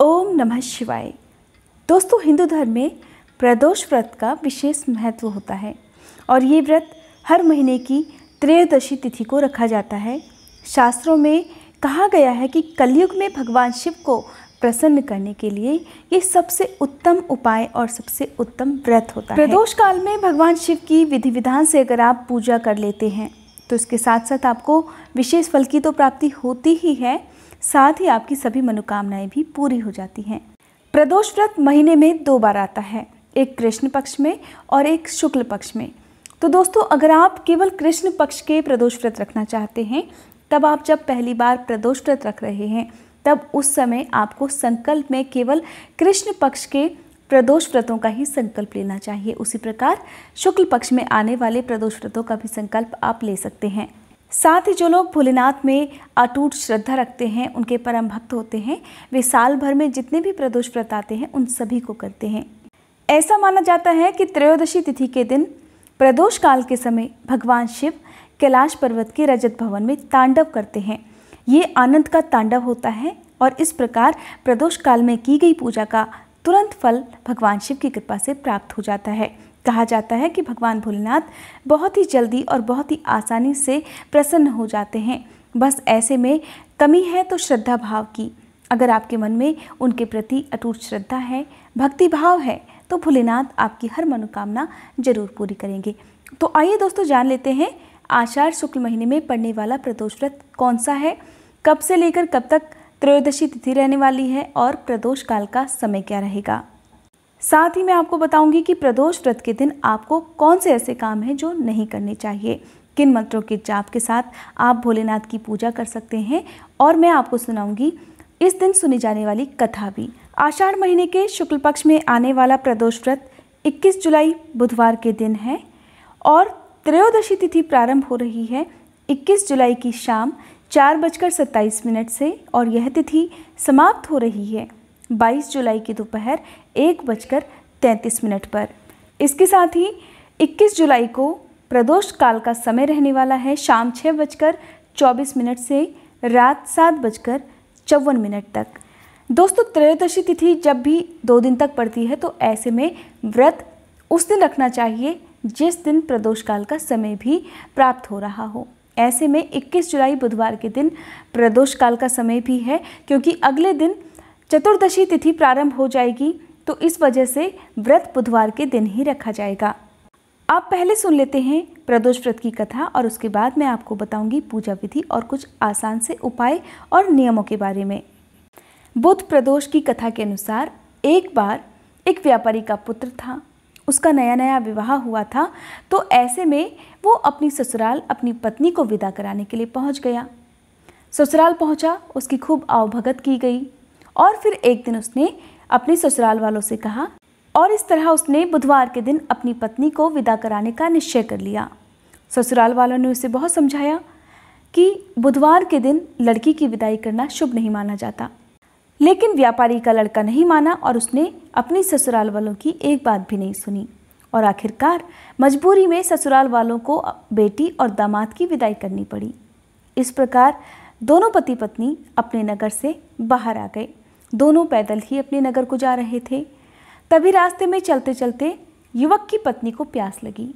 ओम नमः शिवाय दोस्तों हिंदू धर्म में प्रदोष व्रत का विशेष महत्व होता है और ये व्रत हर महीने की त्रयोदशी तिथि को रखा जाता है शास्त्रों में कहा गया है कि कलयुग में भगवान शिव को प्रसन्न करने के लिए ये सबसे उत्तम उपाय और सबसे उत्तम व्रत होता है प्रदोष काल में भगवान शिव की विधि विधान से अगर आप पूजा कर लेते हैं तो इसके साथ साथ आपको विशेष फल की तो प्राप्ति होती ही है साथ ही आपकी सभी मनोकामनाएं भी पूरी हो जाती हैं प्रदोष व्रत महीने में दो बार आता है एक कृष्ण पक्ष में और एक शुक्ल पक्ष में तो दोस्तों अगर आप केवल कृष्ण पक्ष के प्रदोष व्रत रखना चाहते हैं तब आप जब पहली बार प्रदोष व्रत रख रहे हैं तब उस समय आपको संकल्प में केवल कृष्ण पक्ष के प्रदोष व्रतों का ही संकल्प लेना चाहिए उसी प्रकार शुक्ल पक्ष में आने वाले प्रदोष व्रतों का भी संकल्प आप ले सकते हैं साथ ही जो लोग भोलेनाथ में अटूट श्रद्धा रखते हैं उनके परम भक्त होते हैं वे साल भर में जितने भी प्रदोष व्रत आते हैं उन सभी को करते हैं ऐसा माना जाता है कि त्रयोदशी तिथि के दिन प्रदोष काल के समय भगवान शिव कैलाश पर्वत के रजत भवन में तांडव करते हैं ये आनंद का तांडव होता है और इस प्रकार प्रदोष काल में की गई पूजा का तुरंत फल भगवान शिव की कृपा से प्राप्त हो जाता है कहा जाता है कि भगवान भोलेनाथ बहुत ही जल्दी और बहुत ही आसानी से प्रसन्न हो जाते हैं बस ऐसे में कमी है तो श्रद्धा भाव की अगर आपके मन में उनके प्रति अटूट श्रद्धा है भक्ति भाव है तो भोलेनाथ आपकी हर मनोकामना जरूर पूरी करेंगे तो आइए दोस्तों जान लेते हैं आषाढ़ शुक्ल महीने में पड़ने वाला प्रदोष व्रत कौन सा है कब से लेकर कब तक त्रयोदशी तिथि रहने वाली है और प्रदोष काल का समय क्या रहेगा साथ ही मैं आपको बताऊंगी कि प्रदोष व्रत के दिन आपको कौन से ऐसे काम हैं जो नहीं करने चाहिए किन मंत्रों के जाप के साथ आप भोलेनाथ की पूजा कर सकते हैं और मैं आपको सुनाऊंगी इस दिन सुनी जाने वाली कथा भी आषाढ़ महीने के शुक्ल पक्ष में आने वाला प्रदोष व्रत 21 जुलाई बुधवार के दिन है और त्रयोदशी तिथि प्रारंभ हो रही है 21 जुलाई की शाम चार बजकर सत्ताईस मिनट से और यह तिथि समाप्त हो रही है 22 जुलाई की दोपहर एक बजकर तैंतीस मिनट पर इसके साथ ही 21 जुलाई को प्रदोष काल का समय रहने वाला है शाम छः बजकर चौबीस मिनट से रात सात बजकर चौवन मिनट तक दोस्तों त्रयोदशी तिथि जब भी दो दिन तक पड़ती है तो ऐसे में व्रत उस दिन रखना चाहिए जिस दिन प्रदोष काल का समय भी प्राप्त हो रहा हो ऐसे में 21 जुलाई बुधवार के दिन प्रदोष काल का समय भी है क्योंकि अगले दिन चतुर्दशी तिथि प्रारंभ हो जाएगी तो इस वजह से व्रत बुधवार के दिन ही रखा जाएगा आप पहले सुन लेते हैं प्रदोष व्रत की कथा और उसके बाद मैं आपको बताऊंगी पूजा विधि और कुछ आसान से उपाय और नियमों के बारे में बुद्ध प्रदोष की कथा के अनुसार एक बार एक व्यापारी का पुत्र था उसका नया नया विवाह हुआ था तो ऐसे में वो अपनी ससुराल अपनी पत्नी को विदा कराने के लिए पहुंच गया ससुराल पहुंचा उसकी खूब आवभगत की गई और फिर एक दिन उसने अपने ससुराल वालों से कहा और इस तरह उसने बुधवार के दिन अपनी पत्नी को विदा कराने का निश्चय कर लिया ससुराल वालों ने उसे बहुत समझाया कि बुधवार के दिन लड़की की विदाई करना शुभ नहीं माना जाता लेकिन व्यापारी का लड़का नहीं माना और उसने अपनी ससुराल वालों की एक बात भी नहीं सुनी और आखिरकार मजबूरी में ससुराल वालों को बेटी और दामाद की विदाई करनी पड़ी इस प्रकार दोनों पति पत्नी अपने नगर से बाहर आ गए दोनों पैदल ही अपने नगर को जा रहे थे तभी रास्ते में चलते चलते युवक की पत्नी को प्यास लगी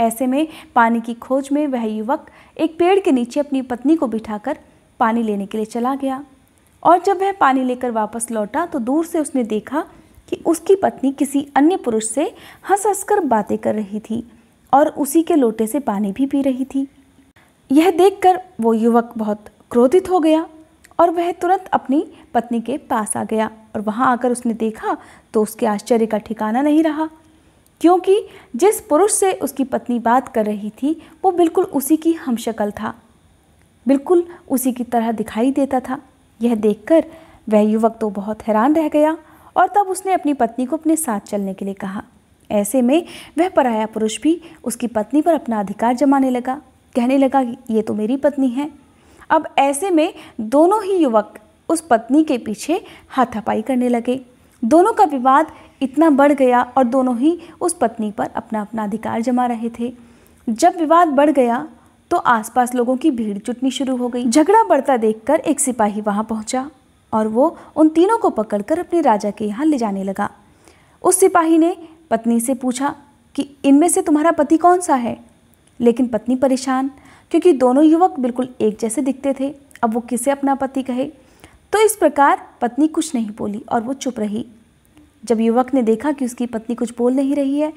ऐसे में पानी की खोज में वह युवक एक पेड़ के नीचे अपनी पत्नी को बिठाकर पानी लेने के लिए चला गया और जब वह पानी लेकर वापस लौटा तो दूर से उसने देखा कि उसकी पत्नी किसी अन्य पुरुष से हंस हंस कर बातें कर रही थी और उसी के लोटे से पानी भी पी रही थी यह देखकर वो युवक बहुत क्रोधित हो गया और वह तुरंत अपनी पत्नी के पास आ गया और वहाँ आकर उसने देखा तो उसके आश्चर्य का ठिकाना नहीं रहा क्योंकि जिस पुरुष से उसकी पत्नी बात कर रही थी वो बिल्कुल उसी की हमशक्ल था बिल्कुल उसी की तरह दिखाई देता था यह देखकर वह युवक तो बहुत हैरान रह गया और तब उसने अपनी पत्नी को अपने साथ चलने के लिए कहा ऐसे में वह पराया पुरुष भी उसकी पत्नी पर अपना अधिकार जमाने लगा कहने लगा कि ये तो मेरी पत्नी है अब ऐसे में दोनों ही युवक उस पत्नी के पीछे हाथापाई करने लगे दोनों का विवाद इतना बढ़ गया और दोनों ही उस पत्नी पर अपना अपना अधिकार जमा रहे थे जब विवाद बढ़ गया तो आसपास लोगों की भीड़ जुटनी शुरू हो गई झगड़ा बढ़ता देखकर एक सिपाही वहाँ पहुँचा और वो उन तीनों को पकड़कर अपने राजा के यहाँ ले जाने लगा उस सिपाही ने पत्नी से पूछा कि इनमें से तुम्हारा पति कौन सा है लेकिन पत्नी परेशान क्योंकि दोनों युवक बिल्कुल एक जैसे दिखते थे अब वो किसे अपना पति कहे तो इस प्रकार पत्नी कुछ नहीं बोली और वो चुप रही जब युवक ने देखा कि उसकी पत्नी कुछ बोल नहीं रही है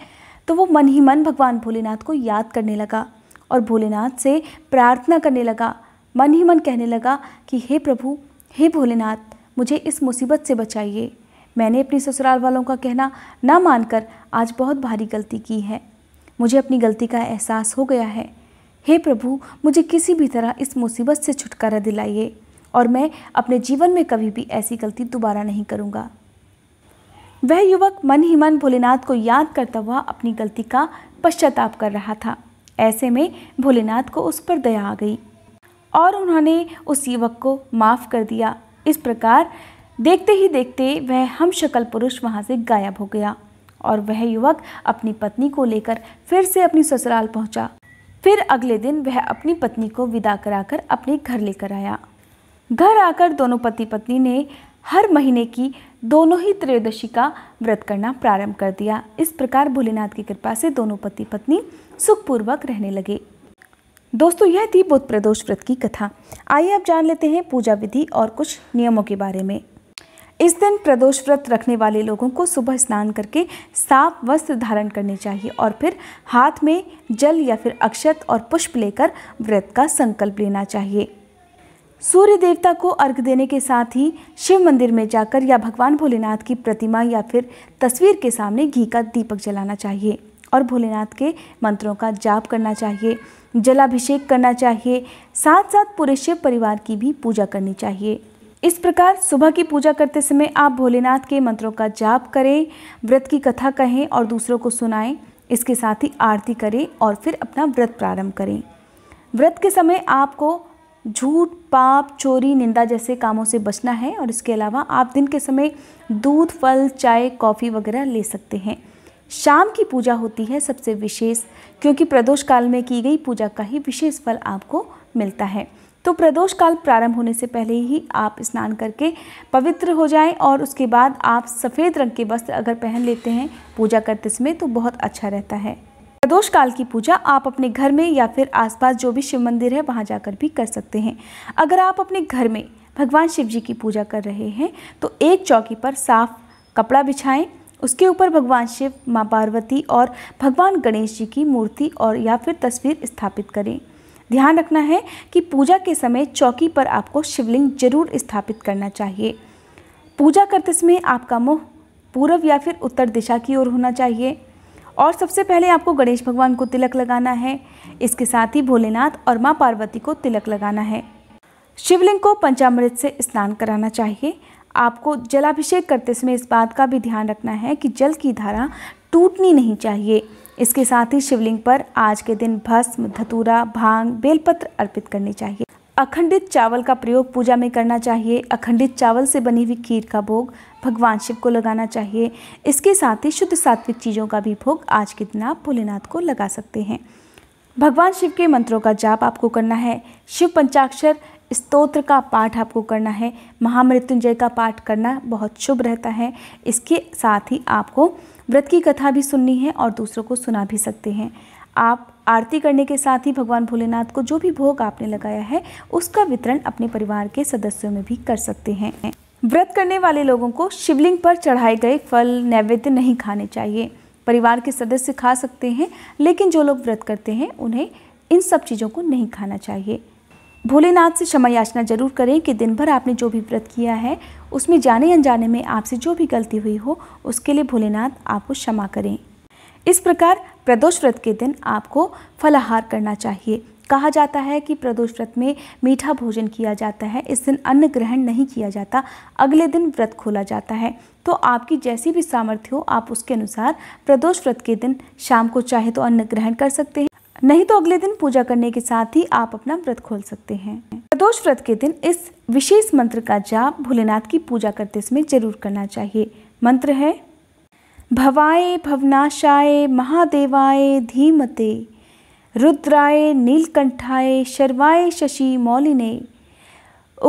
तो वो मन ही मन भगवान भोलेनाथ को याद करने लगा और भोलेनाथ से प्रार्थना करने लगा मन ही मन कहने लगा कि हे प्रभु हे भोलेनाथ मुझे इस मुसीबत से बचाइए मैंने अपनी ससुराल वालों का कहना ना मानकर आज बहुत भारी गलती की है मुझे अपनी गलती का एहसास हो गया है हे प्रभु मुझे किसी भी तरह इस मुसीबत से छुटकारा दिलाइए और मैं अपने जीवन में कभी भी ऐसी गलती दोबारा नहीं करूँगा वह युवक मन ही मन भोलेनाथ को याद करता हुआ अपनी गलती का पश्चाताप कर रहा था ऐसे में भोलेनाथ को उस पर दया आ गई और उन्होंने उस युवक को माफ़ कर दिया इस प्रकार देखते ही देखते वह हम शक्ल पुरुष वहाँ से गायब हो गया और वह युवक अपनी पत्नी को लेकर फिर से अपनी ससुराल पहुँचा फिर अगले दिन वह अपनी पत्नी को विदा कराकर अपने घर लेकर आया घर आकर दोनों पति पत्नी ने हर महीने की दोनों ही त्रयोदशी का व्रत करना प्रारंभ कर दिया इस प्रकार भोलेनाथ की कृपा से दोनों पति पत्नी सुखपूर्वक रहने लगे दोस्तों यह थी बुध प्रदोष व्रत की कथा आइए अब जान लेते हैं पूजा विधि और कुछ नियमों के बारे में इस दिन प्रदोष व्रत रखने वाले लोगों को सुबह स्नान करके साफ वस्त्र धारण करने चाहिए और फिर हाथ में जल या फिर अक्षत और पुष्प लेकर व्रत का संकल्प लेना चाहिए सूर्य देवता को अर्घ देने के साथ ही शिव मंदिर में जाकर या भगवान भोलेनाथ की प्रतिमा या फिर तस्वीर के सामने घी का दीपक जलाना चाहिए और भोलेनाथ के मंत्रों का जाप करना चाहिए जलाभिषेक करना चाहिए साथ साथ पूरे शिव परिवार की भी पूजा करनी चाहिए इस प्रकार सुबह की पूजा करते समय आप भोलेनाथ के मंत्रों का जाप करें व्रत की कथा कहें और दूसरों को सुनाएं इसके साथ ही आरती करें और फिर अपना व्रत प्रारंभ करें व्रत के समय आपको झूठ पाप चोरी निंदा जैसे कामों से बचना है और इसके अलावा आप दिन के समय दूध फल चाय कॉफ़ी वगैरह ले सकते हैं शाम की पूजा होती है सबसे विशेष क्योंकि प्रदोष काल में की गई पूजा का ही विशेष फल आपको मिलता है तो प्रदोष काल प्रारंभ होने से पहले ही आप स्नान करके पवित्र हो जाएं और उसके बाद आप सफ़ेद रंग के वस्त्र अगर पहन लेते हैं पूजा करते समय तो बहुत अच्छा रहता है प्रदोष काल की पूजा आप अपने घर में या फिर आसपास जो भी शिव मंदिर है वहाँ जाकर भी कर सकते हैं अगर आप अपने घर में भगवान शिव जी की पूजा कर रहे हैं तो एक चौकी पर साफ कपड़ा बिछाएं उसके ऊपर भगवान शिव माँ पार्वती और भगवान गणेश जी की मूर्ति और या फिर तस्वीर स्थापित करें ध्यान रखना है कि पूजा के समय चौकी पर आपको शिवलिंग जरूर स्थापित करना चाहिए पूजा करते समय आपका मुँह पूर्व या फिर उत्तर दिशा की ओर होना चाहिए और सबसे पहले आपको गणेश भगवान को तिलक लगाना है इसके साथ ही भोलेनाथ और माँ पार्वती को तिलक लगाना है शिवलिंग को पंचामृत से स्नान कराना चाहिए आपको जलाभिषेक करते समय इस बात का भी ध्यान रखना है कि जल की धारा टूटनी नहीं चाहिए इसके साथ ही शिवलिंग पर आज के दिन भस्म धतूरा भांग बेलपत्र अर्पित करनी चाहिए अखंडित चावल का प्रयोग पूजा में करना चाहिए अखंडित चावल से बनी हुई खीर का भोग भगवान शिव को लगाना चाहिए इसके साथ ही शुद्ध सात्विक चीज़ों का भी भोग आज के दिन आप भोलेनाथ को लगा सकते हैं भगवान शिव के मंत्रों का जाप आपको करना है शिव पंचाक्षर स्तोत्र का पाठ आपको करना है महामृत्युंजय का पाठ करना बहुत शुभ रहता है इसके साथ ही आपको व्रत की कथा भी सुननी है और दूसरों को सुना भी सकते हैं आप आरती करने के साथ ही भगवान भोलेनाथ को जो भी भोग आपने लगाया है उसका वितरण अपने परिवार के सदस्यों में भी कर सकते हैं व्रत करने वाले लोगों को शिवलिंग पर चढ़ाए गए फल नैवेद्य नहीं खाने चाहिए परिवार के सदस्य खा सकते हैं लेकिन जो लोग व्रत करते हैं उन्हें इन सब चीज़ों को नहीं खाना चाहिए भोलेनाथ से क्षमा याचना जरूर करें कि दिन भर आपने जो भी व्रत किया है उसमें जाने अनजाने में आपसे जो भी गलती हुई हो उसके लिए भोलेनाथ आपको क्षमा करें इस प्रकार प्रदोष व्रत के दिन आपको फलाहार करना चाहिए कहा जाता है कि प्रदोष व्रत में मीठा भोजन किया जाता है इस दिन अन्न ग्रहण नहीं किया जाता अगले दिन व्रत खोला जाता है तो आपकी जैसी भी सामर्थ्य हो आप उसके अनुसार प्रदोष व्रत के दिन शाम को चाहे तो अन्न ग्रहण कर सकते हैं नहीं तो अगले दिन पूजा करने के साथ ही आप अपना व्रत खोल सकते हैं प्रदोष व्रत के दिन इस विशेष मंत्र का जाप भोलेनाथ की पूजा करते समय जरूर करना चाहिए मंत्र है भवाय भवनाशाए महादेवाय धीमते रुद्राय नीलकंठाय शर्वाय शशि मौलिने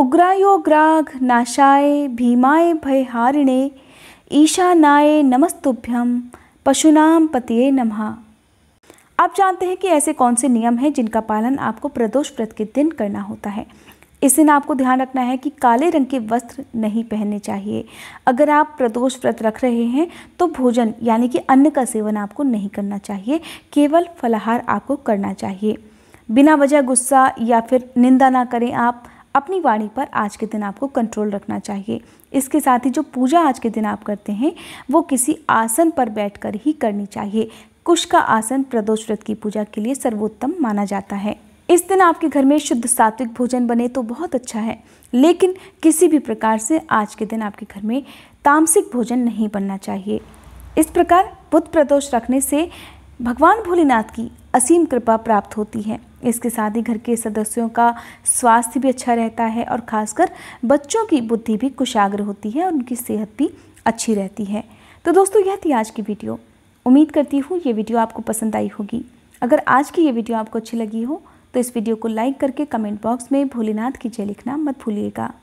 उग्रायोग्राघ नाशाय भीमाय भयहारिणे ईशानाय नमस्तुभ्यम पशुनाम पतिये नमः आप जानते हैं कि ऐसे कौन से नियम हैं जिनका पालन आपको प्रदोष व्रत के दिन करना होता है इस दिन आपको ध्यान रखना है कि काले रंग के वस्त्र नहीं पहनने चाहिए अगर आप प्रदोष व्रत रख रहे हैं तो भोजन यानी कि अन्न का सेवन आपको नहीं करना चाहिए केवल फलाहार आपको करना चाहिए बिना वजह गुस्सा या फिर निंदा ना करें आप अपनी वाणी पर आज के दिन आपको कंट्रोल रखना चाहिए इसके साथ ही जो पूजा आज के दिन आप करते हैं वो किसी आसन पर बैठकर ही करनी चाहिए कुश का आसन प्रदोष व्रत की पूजा के लिए सर्वोत्तम माना जाता है इस दिन आपके घर में शुद्ध सात्विक भोजन बने तो बहुत अच्छा है लेकिन किसी भी प्रकार से आज के दिन आपके घर में तामसिक भोजन नहीं बनना चाहिए इस प्रकार बुद्ध प्रदोष रखने से भगवान भोलेनाथ की असीम कृपा प्राप्त होती है इसके साथ ही घर के सदस्यों का स्वास्थ्य भी अच्छा रहता है और खासकर बच्चों की बुद्धि भी कुशाग्र होती है और उनकी सेहत भी अच्छी रहती है तो दोस्तों यह थी आज की वीडियो उम्मीद करती हूँ ये वीडियो आपको पसंद आई होगी अगर आज की ये वीडियो आपको अच्छी लगी हो तो इस वीडियो को लाइक करके कमेंट बॉक्स में भोलेनाथ की जय लिखना मत भूलिएगा